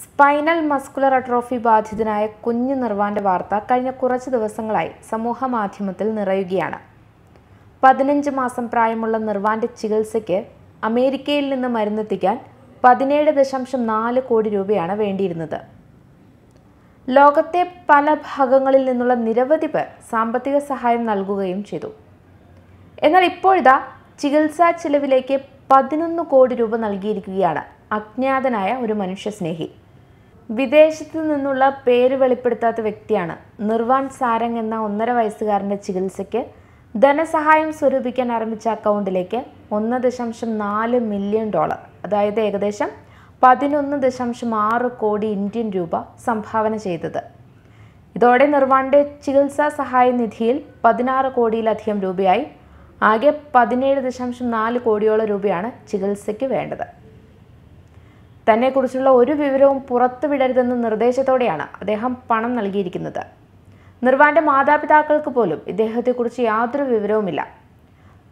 spinal muscular atrophy ബാധിതനായ കുഞ്ഞു നിർവാന്റെ വാർത്ത കഴിഞ്ഞ കുറച്ച് ദിവസങ്ങളായി സമൂഹ മാധ്യമത്തിൽ നിറയുകയാണ് പതിനഞ്ച് മാസം പ്രായമുള്ള നിർവാന്റെ ചികിത്സയ്ക്ക് അമേരിക്കയിൽ നിന്ന് മരുന്നെത്തിക്കാൻ പതിനേഴ് ദശാംശം നാല് കോടി രൂപയാണ് വേണ്ടിയിരുന്നത് ലോകത്തെ പല ഭാഗങ്ങളിൽ നിന്നുള്ള നിരവധി പേർ സാമ്പത്തിക സഹായം നൽകുകയും ചെയ്തു എന്നാൽ ഇപ്പോഴിതാ ചികിത്സാ ചിലവിലേക്ക് പതിനൊന്ന് കോടി രൂപ നൽകിയിരിക്കുകയാണ് അജ്ഞാതനായ ഒരു മനുഷ്യസ്നേഹി വിദേശത്ത് നിന്നുള്ള പേര് വെളിപ്പെടുത്താത്ത വ്യക്തിയാണ് നിർവാൻ സാരംഗ് എന്ന ഒന്നര വയസ്സുകാരൻ്റെ ചികിത്സയ്ക്ക് ധനസഹായം സ്വരൂപിക്കാൻ ആരംഭിച്ച അക്കൗണ്ടിലേക്ക് ഒന്ന് ദശാംശം നാല് മില്യൺ ഡോളർ അതായത് ഏകദേശം പതിനൊന്ന് ദശാംശം ആറ് കോടി ഇന്ത്യൻ രൂപ സംഭാവന ചെയ്തത് ഇതോടെ നിർവാണിൻ്റെ ചികിത്സാ സഹായ നിധിയിൽ പതിനാറ് കോടിയിലധികം രൂപയായി ആകെ പതിനേഴ് ദശാംശം നാല് കോടിയോളം രൂപയാണ് ചികിത്സയ്ക്ക് വേണ്ടത് തന്നെക്കുറിച്ചുള്ള ഒരു വിവരവും പുറത്തുവിടരുതെന്ന നിർദ്ദേശത്തോടെയാണ് അദ്ദേഹം പണം നൽകിയിരിക്കുന്നത് നിർവാന്റെ മാതാപിതാക്കൾക്ക് പോലും ഇദ്ദേഹത്തെക്കുറിച്ച് യാതൊരു വിവരവുമില്ല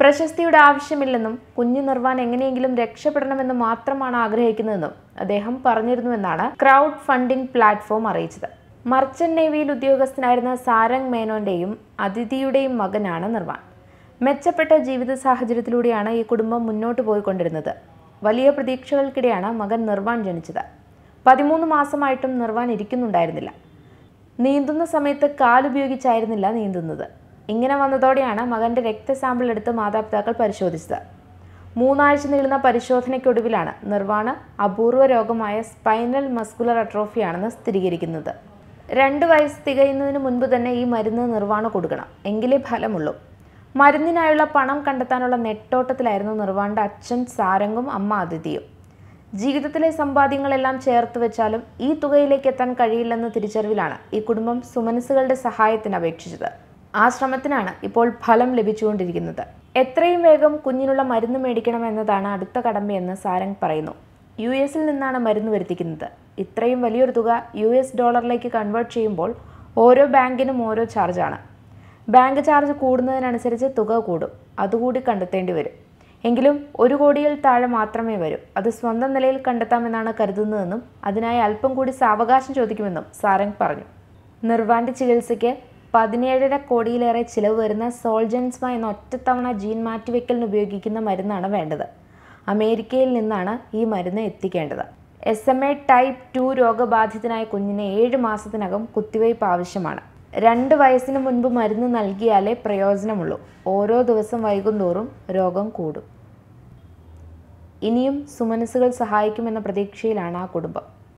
പ്രശസ്തിയുടെ ആവശ്യമില്ലെന്നും കുഞ്ഞു നിർവാൻ എങ്ങനെയെങ്കിലും രക്ഷപ്പെടണമെന്ന് മാത്രമാണ് ആഗ്രഹിക്കുന്നതെന്നും അദ്ദേഹം പറഞ്ഞിരുന്നുവെന്നാണ് ക്രൗഡ് ഫണ്ടിംഗ് പ്ലാറ്റ്ഫോം അറിയിച്ചത് മർച്ചന്റ് നേവിയിൽ ഉദ്യോഗസ്ഥനായിരുന്ന സാരംഗ് മേനോന്റെയും അതിഥിയുടെയും മകനാണ് നിർവാൻ മെച്ചപ്പെട്ട ജീവിത സാഹചര്യത്തിലൂടെയാണ് ഈ കുടുംബം മുന്നോട്ട് പോയിക്കൊണ്ടിരുന്നത് വലിയ പ്രതീക്ഷകൾക്കിടെയാണ് മകൻ നിർവാൻ ജനിച്ചത് പതിമൂന്ന് മാസമായിട്ടും നിർവാൻ ഇരിക്കുന്നുണ്ടായിരുന്നില്ല നീന്തുന്ന സമയത്ത് കാലുപയോഗിച്ചായിരുന്നില്ല നീന്തുന്നത് ഇങ്ങനെ വന്നതോടെയാണ് മകൻ്റെ രക്തസാമ്പിൾ എടുത്ത് മാതാപിതാക്കൾ പരിശോധിച്ചത് മൂന്നാഴ്ച നീളുന്ന പരിശോധനയ്ക്കൊടുവിലാണ് നിർവാണ അപൂർവ രോഗമായ സ്പൈനൽ മസ്കുലർ അട്രോഫിയാണെന്ന് സ്ഥിരീകരിക്കുന്നത് രണ്ട് വയസ്സ് തികയുന്നതിന് മുൻപ് തന്നെ ഈ മരുന്ന് നിർവാണ കൊടുക്കണം എങ്കിലേ ഫലമുള്ളൂ മരുന്നിനായുള്ള പണം കണ്ടെത്താനുള്ള നെട്ടോട്ടത്തിലായിരുന്നു നിർവാണ്ട അച്ഛൻ സാരംഗും അമ്മ അതിഥിയും ജീവിതത്തിലെ സമ്പാദ്യങ്ങളെല്ലാം ചേർത്ത് വെച്ചാലും ഈ തുകയിലേക്ക് എത്താൻ കഴിയില്ലെന്ന തിരിച്ചറിവിലാണ് ഈ കുടുംബം സുമനസുകളുടെ സഹായത്തിന് അപേക്ഷിച്ചത് ആ ശ്രമത്തിനാണ് ഇപ്പോൾ ഫലം ലഭിച്ചുകൊണ്ടിരിക്കുന്നത് എത്രയും വേഗം കുഞ്ഞിനുള്ള മരുന്ന് മേടിക്കണം എന്നതാണ് അടുത്ത കടമയെന്ന് സാരംഗ് പറയുന്നു യു എസിൽ നിന്നാണ് മരുന്ന് വരുത്തിക്കുന്നത് ഇത്രയും വലിയൊരു തുക യു എസ് ഡോളറിലേക്ക് കൺവേർട്ട് ചെയ്യുമ്പോൾ ഓരോ ബാങ്കിനും ഓരോ ചാർജാണ് ബാങ്ക് ചാർജ് കൂടുന്നതിനനുസരിച്ച് തുക കൂടും അതുകൂടി കണ്ടെത്തേണ്ടി വരും എങ്കിലും ഒരു കോടിയിൽ താഴെ മാത്രമേ വരൂ അത് സ്വന്തം നിലയിൽ കണ്ടെത്താമെന്നാണ് കരുതുന്നതെന്നും അതിനായി അല്പം കൂടി സാവകാശം ചോദിക്കുമെന്നും സാരംഗ് പറഞ്ഞു നിർവാന്റെ ചികിത്സയ്ക്ക് പതിനേഴര കോടിയിലേറെ ചിലവ് വരുന്ന സോൾജൻസ്മ എന്ന ഒറ്റത്തവണ ജീൻ മാറ്റിവെക്കലിന് ഉപയോഗിക്കുന്ന മരുന്നാണ് വേണ്ടത് അമേരിക്കയിൽ നിന്നാണ് ഈ മരുന്ന് എത്തിക്കേണ്ടത് S M A type two രോഗബാധിതനായ കുഞ്ഞിന് ഏഴ് മാസത്തിനകം കുത്തിവയ്പ് ആവശ്യമാണ് രണ്ട് വയസ്സിന് മുൻപ് മരുന്ന് നൽകിയാലേ പ്രയോജനമുള്ളൂ ഓരോ ദിവസം വൈകുന്തോറും രോഗം കൂടും ഇനിയും സുമനസ്സുകൾ സഹായിക്കുമെന്ന പ്രതീക്ഷയിലാണ് ആ കുടുംബം